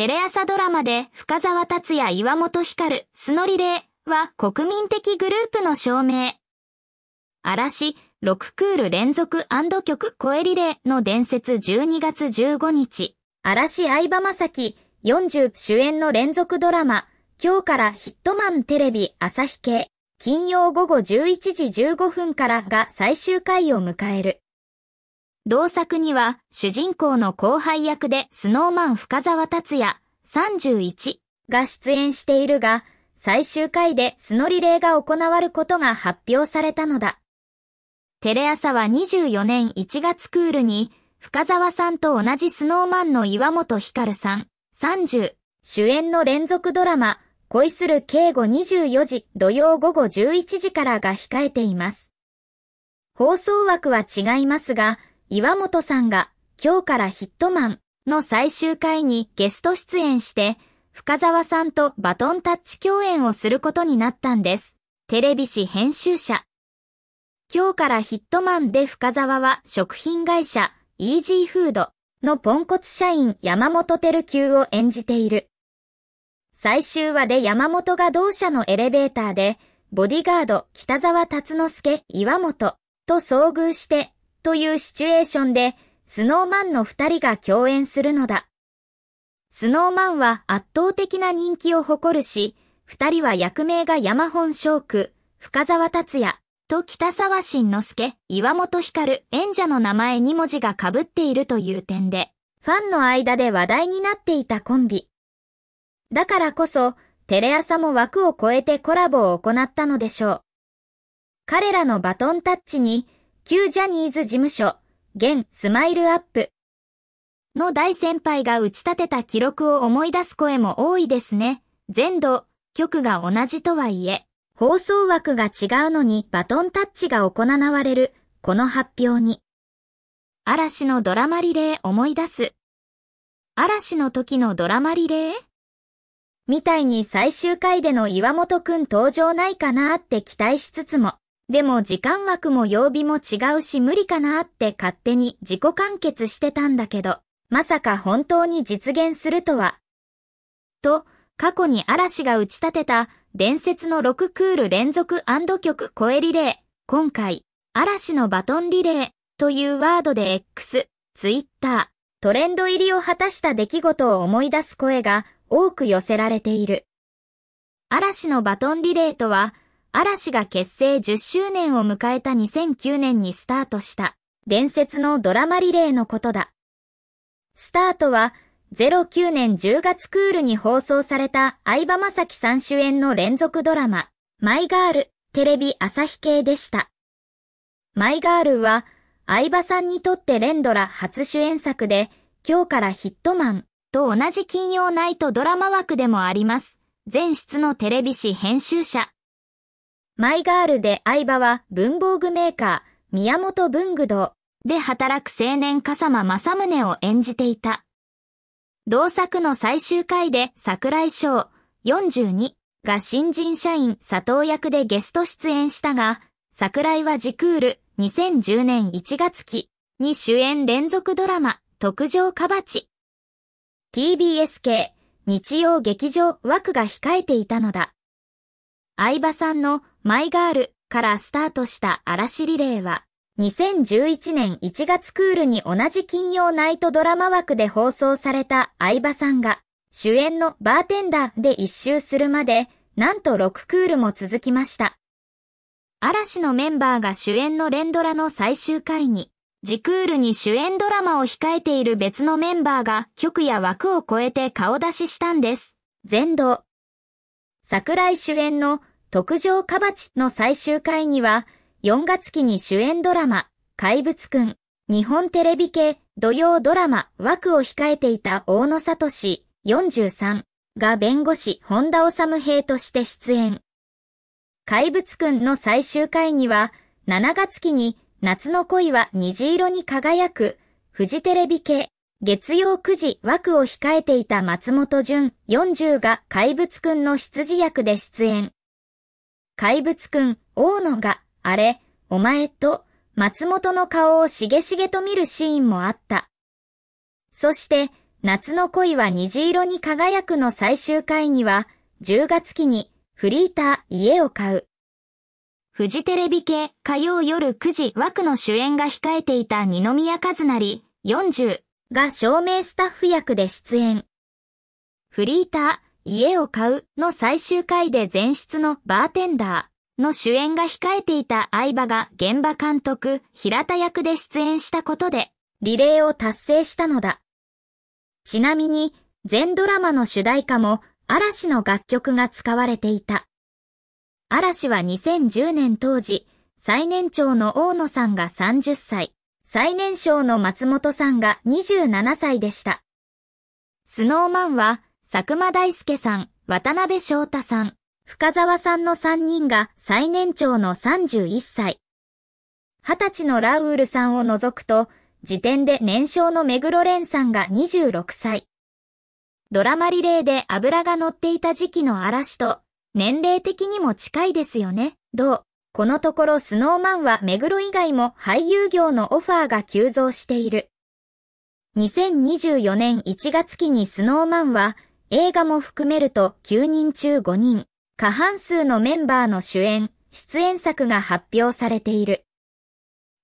テレ朝ドラマで深沢達也岩本光、スノリレーは国民的グループの証明。嵐、6クール連続曲声リレーの伝説12月15日、嵐相葉正樹40主演の連続ドラマ、今日からヒットマンテレビ朝日系、金曜午後11時15分からが最終回を迎える。同作には主人公の後輩役でスノーマン深沢達也31が出演しているが、最終回でスノリレーが行わることが発表されたのだ。テレ朝は24年1月クールに、深沢さんと同じスノーマンの岩本光さん30主演の連続ドラマ、恋する敬語24時土曜午後11時からが控えています。放送枠は違いますが、岩本さんが今日からヒットマンの最終回にゲスト出演して、深沢さんとバトンタッチ共演をすることになったんです。テレビ誌編集者。今日からヒットマンで深沢は食品会社イージーフードのポンコツ社員山本照級を演じている。最終話で山本が同社のエレベーターでボディガード北沢達之助岩本と遭遇してというシチュエーションで、スノーマンの二人が共演するのだ。スノーマンは圧倒的な人気を誇るし、二人は役名が山本翔区、深沢達也、と北沢慎之介、岩本光、演者の名前2文字が被っているという点で、ファンの間で話題になっていたコンビ。だからこそ、テレ朝も枠を超えてコラボを行ったのでしょう。彼らのバトンタッチに、旧ジャニーズ事務所、現スマイルアップの大先輩が打ち立てた記録を思い出す声も多いですね。全土、局が同じとはいえ、放送枠が違うのにバトンタッチが行われる、この発表に。嵐のドラマリレー思い出す。嵐の時のドラマリレーみたいに最終回での岩本くん登場ないかなって期待しつつも、でも時間枠も曜日も違うし無理かなって勝手に自己完結してたんだけど、まさか本当に実現するとは。と、過去に嵐が打ち立てた伝説の6クール連続曲声リレー、今回、嵐のバトンリレーというワードで X、Twitter、トレンド入りを果たした出来事を思い出す声が多く寄せられている。嵐のバトンリレーとは、嵐が結成10周年を迎えた2009年にスタートした伝説のドラマリレーのことだ。スタートは09年10月クールに放送された相葉雅紀さん主演の連続ドラママイガールテレビ朝日系でした。マイガールは相葉さんにとって連ドラ初主演作で今日からヒットマンと同じ金曜ナイトドラマ枠でもあります。全室のテレビ誌編集者マイガールで相場は文房具メーカー、宮本文具堂で働く青年笠間正宗を演じていた。同作の最終回で桜井翔42が新人社員佐藤役でゲスト出演したが、桜井はジクール2010年1月期に主演連続ドラマ特上カバチ TBS 系日曜劇場枠が控えていたのだ。相葉さんのマイガールからスタートした嵐リレーは、2011年1月クールに同じ金曜ナイトドラマ枠で放送された相葉さんが、主演のバーテンダーで一周するまで、なんと6クールも続きました。嵐のメンバーが主演の連ドラの最終回に、次クールに主演ドラマを控えている別のメンバーが曲や枠を超えて顔出ししたんです。全道。桜井主演の特上カバチの最終回には、4月期に主演ドラマ、怪物くん、日本テレビ系土曜ドラマ枠を控えていた大野里氏43が弁護士本田治兵として出演。怪物くんの最終回には、7月期に夏の恋は虹色に輝く、フジテレビ系月曜9時枠を控えていた松本潤40が怪物くんの出自役で出演。怪物くん、大野が、あれ、お前と、松本の顔をしげしげと見るシーンもあった。そして、夏の恋は虹色に輝くの最終回には、10月期に、フリーター家を買う。フジテレビ系火曜夜9時枠の主演が控えていた二宮和也40が照明スタッフ役で出演。フリーター家を買うの最終回で前室のバーテンダーの主演が控えていた相葉が現場監督平田役で出演したことでリレーを達成したのだ。ちなみに全ドラマの主題歌も嵐の楽曲が使われていた。嵐は2010年当時、最年長の大野さんが30歳、最年少の松本さんが27歳でした。スノーマンは佐久間大介さん、渡辺翔太さん、深沢さんの3人が最年長の31歳。20歳のラウールさんを除くと、時点で年少の目黒蓮さんが26歳。ドラマリレーで油が乗っていた時期の嵐と、年齢的にも近いですよね。どうこのところスノーマンは目黒以外も俳優業のオファーが急増している。2024年1月期にスノーマンは、映画も含めると9人中5人、過半数のメンバーの主演、出演作が発表されている。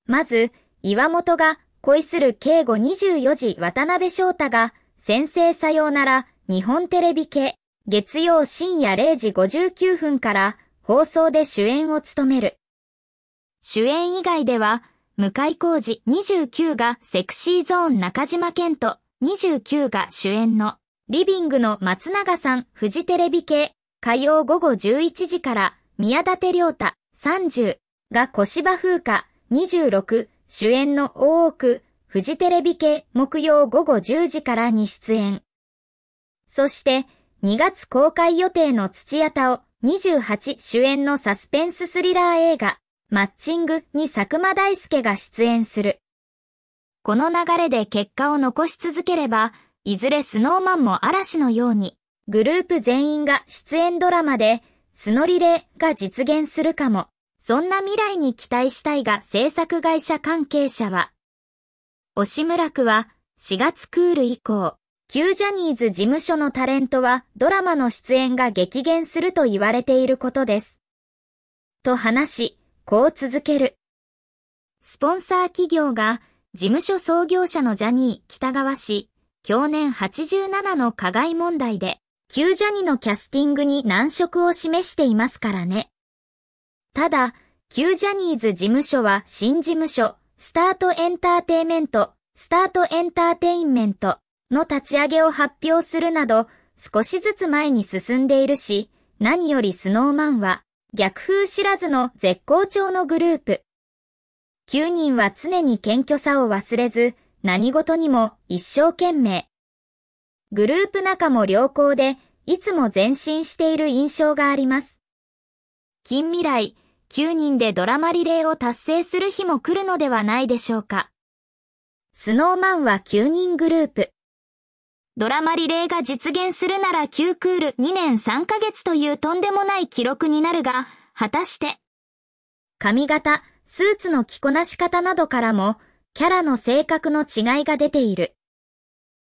まず、岩本が恋する敬語24時渡辺翔太が先生さようなら日本テレビ系月曜深夜0時59分から放送で主演を務める。主演以外では、向井浩二29がセクシーゾーン中島健人29が主演のリビングの松永さん、フジテレビ系、火曜午後11時から、宮舘良太、30、が小芝風花、26、主演の大奥、フジテレビ系、木曜午後10時からに出演。そして、2月公開予定の土屋太夫、28主演のサスペンススリラー映画、マッチングに佐久間大介が出演する。この流れで結果を残し続ければ、いずれスノーマンも嵐のように、グループ全員が出演ドラマで、スノリレーが実現するかも。そんな未来に期待したいが制作会社関係者は、押村区は4月クール以降、旧ジャニーズ事務所のタレントはドラマの出演が激減すると言われていることです。と話し、こう続ける。スポンサー企業が事務所創業者のジャニー北川氏、去年87の課外問題で、旧ジャニのキャスティングに難色を示していますからね。ただ、旧ジャニーズ事務所は新事務所、スタートエンターテイメント、スタートエンターテインメントの立ち上げを発表するなど、少しずつ前に進んでいるし、何よりスノーマンは、逆風知らずの絶好調のグループ。9人は常に謙虚さを忘れず、何事にも一生懸命。グループ仲も良好で、いつも前進している印象があります。近未来、9人でドラマリレーを達成する日も来るのではないでしょうか。スノーマンは9人グループ。ドラマリレーが実現するなら9クール2年3ヶ月というとんでもない記録になるが、果たして。髪型、スーツの着こなし方などからも、キャラの性格の違いが出ている。